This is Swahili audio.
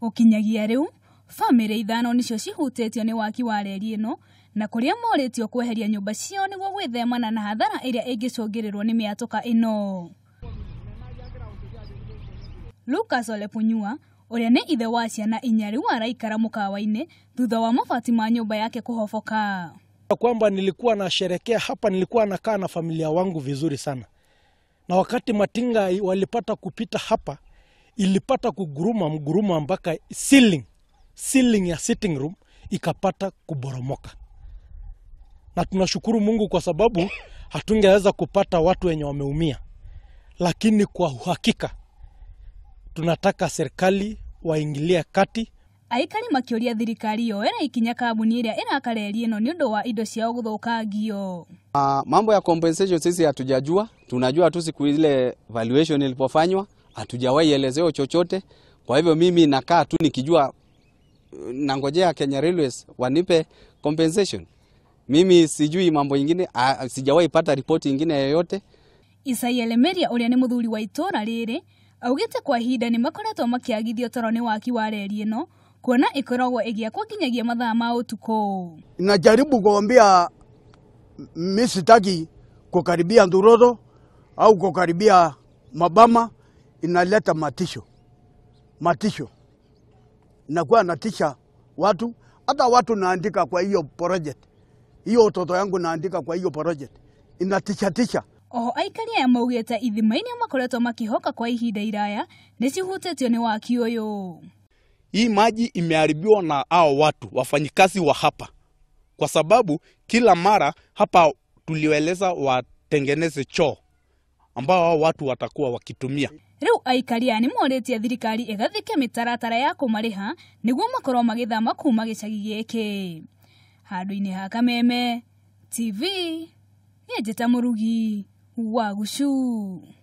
gukinyagia riu bamĩrĩ ithano nĩcio cihutĩtio nĩ waki wa reri ĩno na kũrĩa morĩtio kweheria nyũmba ciao nĩguo gwĩthemana na hathara ĩrĩa ĩngĩcũngĩrĩrwo ni mĩatũka ino Lucas Olepunyua ũrĩa nĩ ithe wa ciana inya rĩu araikara mũkawa-inĩ thutha wa mabati ma nyũmba yake kũhoboka kwamba nilikuwa nasherekea hapa, nilikuwa nakaa na familia wangu vizuri sana, na wakati matinga walipata kupita hapa ilipata kuguruma mguruma mpaka ceiling, ceiling ya sitting room ikapata kuboromoka, na tunashukuru Mungu kwa sababu hatungeweza kupata watu wenye wameumia, lakini kwa uhakika tunataka serikali waingilie kati aikari makĩũria thirikari yoere ikinya kambuni ĩrĩa ĩrakareri ĩno nĩ ũndũ wa indo ciao gũthũkangio uh, ah, mambo ya compensation sisi hatujajua tunajua tu siku ile valuation ilipofanywa hatujawahi elezewa chochote. Kwa hivyo mimi nakaa tu nikijua nangojea Kenya Railways wanipe compensation. Mimi sijui mambo ingine, sijawahi pata ripoti ingine yoyote. Isaia Lemeria uria ni muthuri wa itora riri augite kwa hinda ni makoretwo makiagithio toro ni waki wa reri ino kuona ikoragwo igiakwo nginyagia mathaa ma utuko. Najaribu kuambia mi sitaki kukaribia Nduroro au kukaribia Mabama inaleta matisho, matisho nakuwa natisha watu, hata watu naandika kwa hiyo project hiyo, utoto yangu naandika kwa hiyo project, inatishatisha oho aikari aya maugite ithima iria makoretwo makihoka kwa ihinda iraya nicihutitio ni waki uyu hii maji imeharibiwa na hao watu wafanyikazi wa hapa, kwa sababu kila mara hapa tulioeleza watengeneze choo ambao watu watakuwa wakitumia riu aikari aya nimoritie thirikari igathike mitaratara ya kumariha niguo makorwo magithama kuma gicagi giki handu-ini ha kameme tv ni njita murugi wa gucu